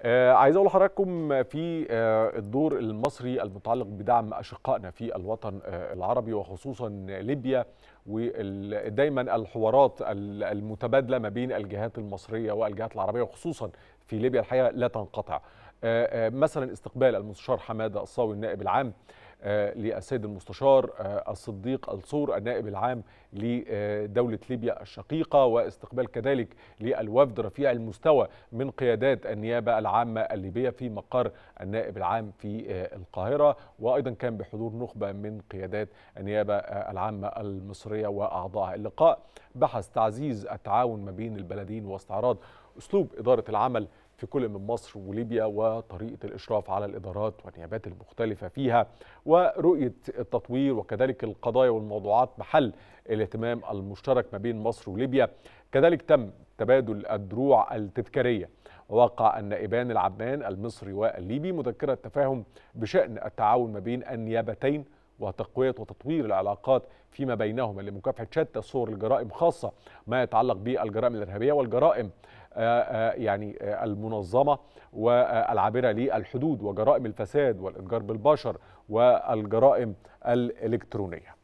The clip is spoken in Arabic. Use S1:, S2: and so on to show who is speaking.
S1: آه عايز اقول لحضراتكم في آه الدور المصري المتعلق بدعم اشقائنا في الوطن آه العربي وخصوصا ليبيا ودايما الحوارات المتبادله ما بين الجهات المصريه والجهات العربيه وخصوصا في ليبيا الحقيقه لا تنقطع آه، آه، مثلا استقبال المستشار حماده الصاوي النائب العام آه، للسيد المستشار آه، الصديق الصور النائب العام لدولة ليبيا الشقيقة واستقبال كذلك للوفد رفيع المستوى من قيادات النيابة العامة الليبية في مقر النائب العام في آه، القاهرة وأيضا كان بحضور نخبة من قيادات النيابة العامة المصرية وأعضائها اللقاء بحث تعزيز التعاون ما بين البلدين واستعراض أسلوب إدارة العمل في كل من مصر وليبيا وطريقة الإشراف على الإدارات والنيابات المختلفة فيها ورؤية التطوير وكذلك القضايا والموضوعات محل الاهتمام المشترك ما بين مصر وليبيا كذلك تم تبادل الدروع التذكارية ووقع النائبان العمان المصري والليبي مذكرة تفاهم بشأن التعاون ما بين النيابتين وتقوية وتطوير العلاقات فيما بينهما لمكافحة شتى صور الجرائم خاصة ما يتعلق بالجرائم الإرهابية والجرائم آه، آه، يعني آه، المنظمه والعابره للحدود وجرائم الفساد والاتجار بالبشر والجرائم الالكترونيه